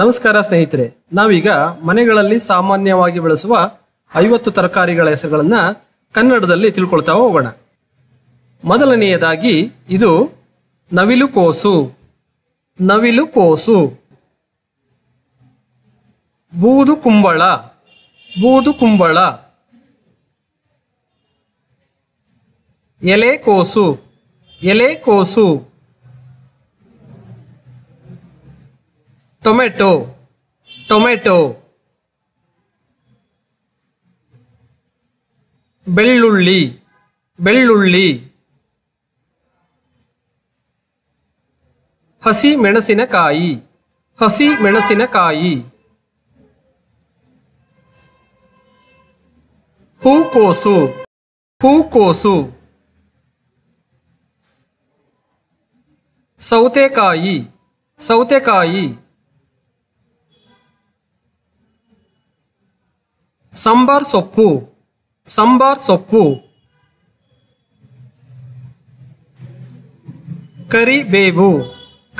ನಮಸ್ಕಾರ ಸ್ನೇಹಿತರೆ ನಾವೀಗ ಮನೆಗಳಲ್ಲಿ ಸಾಮಾನ್ಯವಾಗಿ ಬಳಸುವ ಐವತ್ತು ತರಕಾರಿಗಳ ಹೆಸರುಗಳನ್ನು ಕನ್ನಡದಲ್ಲಿ ತಿಳ್ಕೊಳ್ತಾ ಹೋಗೋಣ ಮೊದಲನೆಯದಾಗಿ ಇದು ನವಿಲು ಕೋಸು ನವಿಲು ಕೋಸು ಬೂದು ಕುಂಬಳ ಬೂದು ಕುಂಬಳ ಎಲೆ ಕೋಸು ಎಲೆ ಕೋಸು टोमेटो टोमेटो ಬೆಳ್ಳುಳ್ಳಿ ಬೆಳ್ಳುಳ್ಳಿ ಹಸಿ ಮೆಣಸಿನಕಾಯಿ ಹಸಿ ಮೆಣಸಿನಕಾಯಿ ಹೂಕೋಸು ಹೂಕೋಸು ಸೌತೆಕಾಯಿ ಸೌತೆಕಾಯಿ ಸಂಬಾರ್ ಸೊಪ್ಪು ಸಂಬಾರ್ ಸೊಪ್ಪು ಕರಿಬೇವು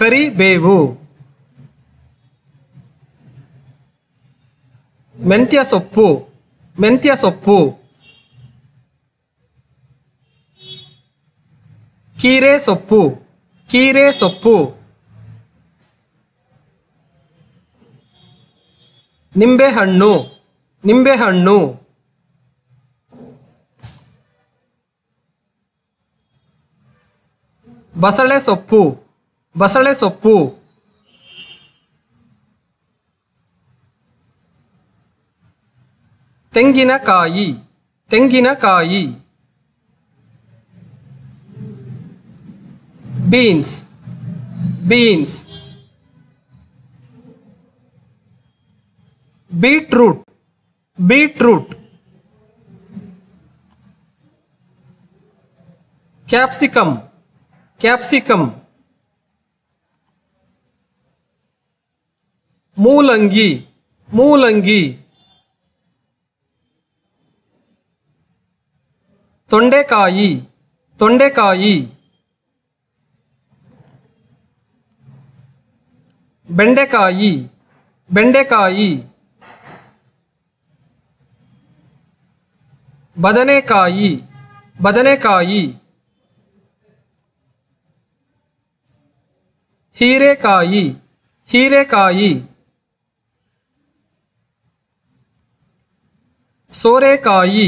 ಕರಿಬೇವು ಮೆಂತ್ಯ ಸೊಪ್ಪು ಮೆಂತ್ಯ ಸೊಪ್ಪು ಕೀರೆ ಸೊಪ್ಪು ಕೀರೆ ಸೊಪ್ಪು ನಿಂಬೆಹಣ್ಣು ನಿಂಬೆಹಣ್ಣು ಬಸಳೆ ಸೊಪ್ಪು ಬಸಳೆ ಸೊಪ್ಪು ತೆಂಗಿನಕಾಯಿ ತೆಂಗಿನಕಾಯಿ beans beans beetroot beetroot capsicum capsicum मूलंगी मूलंगी तोंडेकाई तोंडेकाई बेंडेकाई बेंडेकाई ಬದನೆಕಾಯಿ ಬದನೆಕಾಯಿ ಹೀರೆಕಾಯಿ ಹೀರೆಕಾಯಿ ಸೋರೆಕಾಯಿ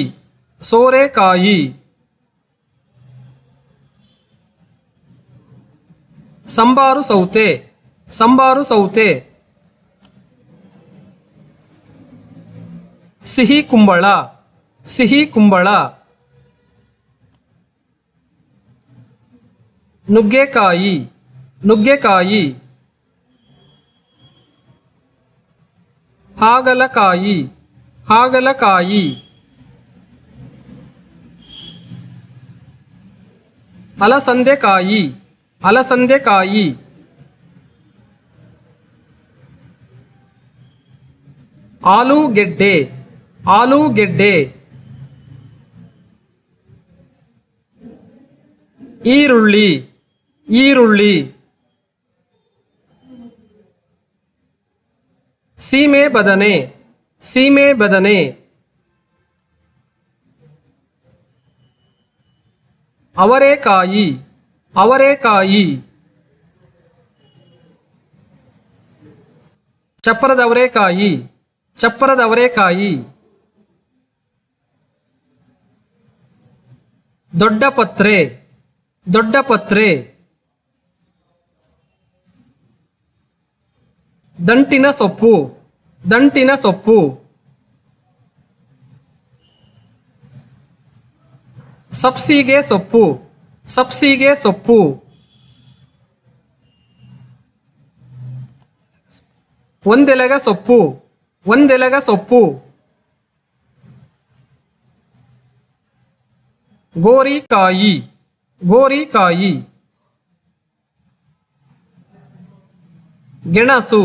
ಸೋರೆಕಾಯಿ ಸಂಬಾರು ಸೌತೆ ಸಂಬಾರು ಸೌತೆ ಸಿಹಿ ಕುಂಬಳ ಸಿಹಿ ಕುಂಬಳ ನುಗ್ಗೆಕಾಯಿ ನುಗ್ಗೆಕಾಯಿ ಹಾಗಲಕಾಯಿ ಹಾಗಲಕಾಯಿ ಅಲಸಂದೆಕಾಯಿ ಅಲಸಂದೆಕಾಯಿ ಆಲೂಗೆಡ್ಡೆ ಆಲೂಗೆಡ್ಡೆ ಈರುಳ್ಳಿ ಈರುಳ್ಳಿ ಸೀಮೆ ಬದನೆ ಸೀಮೆ ಬದನೆ ಅವರೆಕಾಯಿ ಅವರೆಕಾಯಿ ಚಪ್ಪರದ ಅವರೆಕಾಯಿ ಚಪ್ಪರದ ದೊಡ್ಡ ಪತ್ರೆ ಪತ್ರೆ ದಂಟಿನ ಸೊಪ್ಪು ದಂಟಿನ ಸೊಪ್ಪು ಸಬ್ಸಿಗೆ ಸೊಪ್ಪು ಸಬ್ಸಿಗೆ ಸೊಪ್ಪು ಒಂದೆಲಗ ಸೊಪ್ಪು ಒಂದೆಲಗ ಸೊಪ್ಪು ಗೋರಿಕಾಯಿ ಗೋರಿಕಾಯಿ ಗೆಣಸು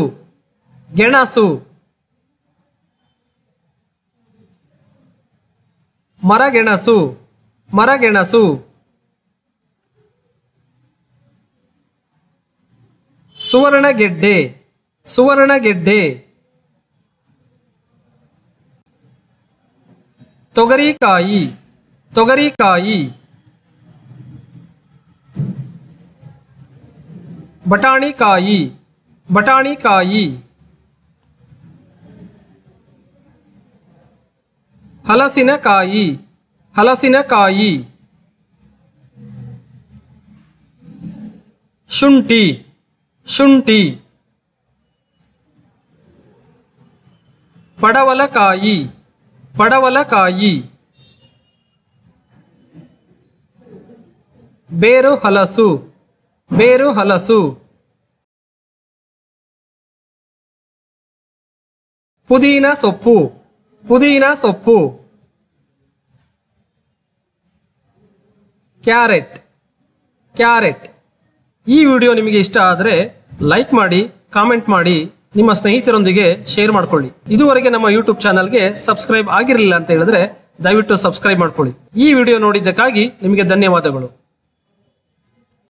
ಗೆಣಸು ಮರಗೆಣಸು ಮರಗೆಣಸು ಸುವರ್ಣಗೆಡ್ಡೆ ಸುವರ್ಣಗೆಡ್ಡೆ ತೊಗರಿಕಾಯಿ ತೊಗರಿಕಾಯಿ बटाणिकाई बटाणिकाई हलसिनकाई हलसिनकाई शुंठि शुंठि पड़वल पड़वलकाई बेरु हलसु ಬೇರು ಹಲಸು ಪುದೀನ ಸೊಪ್ಪು ಪುದೀನ ಸೊಪ್ಪು ಕ್ಯಾರೆಟ್ ಕ್ಯಾರೆಟ್ ಈ ವಿಡಿಯೋ ನಿಮಗೆ ಇಷ್ಟ ಆದರೆ ಲೈಕ್ ಮಾಡಿ ಕಾಮೆಂಟ್ ಮಾಡಿ ನಿಮ್ಮ ಸ್ನೇಹಿತರೊಂದಿಗೆ ಶೇರ್ ಮಾಡಿಕೊಳ್ಳಿ ಇದುವರೆಗೆ ನಮ್ಮ ಯೂಟ್ಯೂಬ್ ಚಾನಲ್ಗೆ ಸಬ್ಸ್ಕ್ರೈಬ್ ಆಗಿರಲಿಲ್ಲ ಅಂತ ಹೇಳಿದ್ರೆ ದಯವಿಟ್ಟು ಸಬ್ಸ್ಕ್ರೈಬ್ ಮಾಡ್ಕೊಳ್ಳಿ ಈ ವಿಡಿಯೋ ನೋಡಿದ್ದಕ್ಕಾಗಿ ನಿಮಗೆ ಧನ್ಯವಾದಗಳು